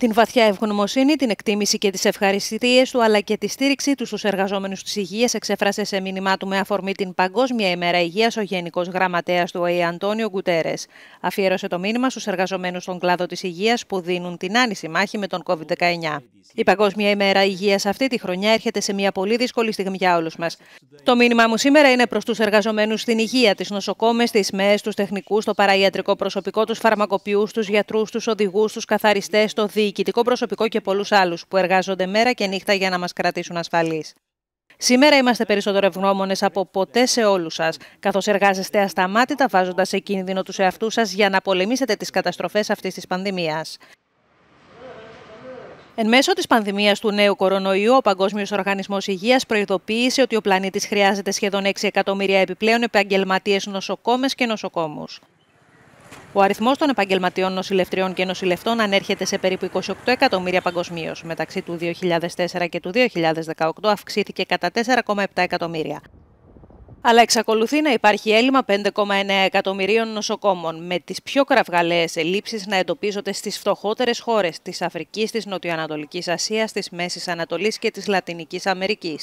Την βαθιά ευγνωμοσύνη, την εκτίμηση και τις ευχαριστίες του, αλλά και τη στήριξή τους στους εργαζόμενους της υγείας, εξέφρασε σε μήνυμά του με αφορμή την Παγκόσμια ημέρα υγείας ο Γενικός Γραμματέας του ΟΗΕ Αντώνιο Γκουτέρες. Αφιέρωσε το μήνυμα στους εργαζομένους στον κλάδο της υγείας που δίνουν την άνηση μάχη με τον COVID-19. Η Παγκόσμια ημέρα υγείας αυτή τη χρονιά έρχεται σε μια πολύ δύσκολη στιγμή για όλους μας. Το μήνυμά μου σήμερα είναι προς τους εργαζομένους στην υγεία, τις νοσοκόμες, τις ΜΕΕ, τους τεχνικούς, το παραϊατρικό προσωπικό, τους φαρμακοποιούς, τους γιατρούς, τους οδηγούς, τους καθαριστές, το δίκαιο διοικητικό προσωπικό και πολλούς άλλους που εργάζονται μέρα και νύχτα για να μας κρατήσουν ασφαλείς. Σήμερα είμαστε περισσότερο ευγνώμονες από ποτέ σε όλους σας, καθώς εργάζεστε ασταμάτητα βάζοντας σε κίνδυνο τους εαυτούς σας για να πολεμήσετε τις καταστροφές αυτής της πανδημίας. Εν μέσω της πανδημίας του νέου κορονοϊού, ο Παγκόσμιος Οργανισμός Υγείας προειδοποίησε ότι ο πλανήτης χρειάζεται σχεδόν 6 εκατομμύρια επιπλέον επαγγελματίες νοσοκόμες και νοσοκόμους. Ο αριθμός των επαγγελματιών νοσηλευτριών και νοσηλευτών ανέρχεται σε περίπου 28 εκατομμύρια παγκοσμίως. Μεταξύ του 2004 και του 2018 αυξήθηκε κατά 4,7 εκατομμύρια. Αλλά εξακολουθεί να υπάρχει έλλειμμα 5,9 εκατομμυρίων νοσοκόμων, με τις πιο κραυγαλαίες ελλείψεις να εντοπίζονται στις φτωχότερες χώρες της Αφρικής, της Νοτιοανατολικής Ασίας, της Μέσης Ανατολής και της Λατινικής Αμερικής.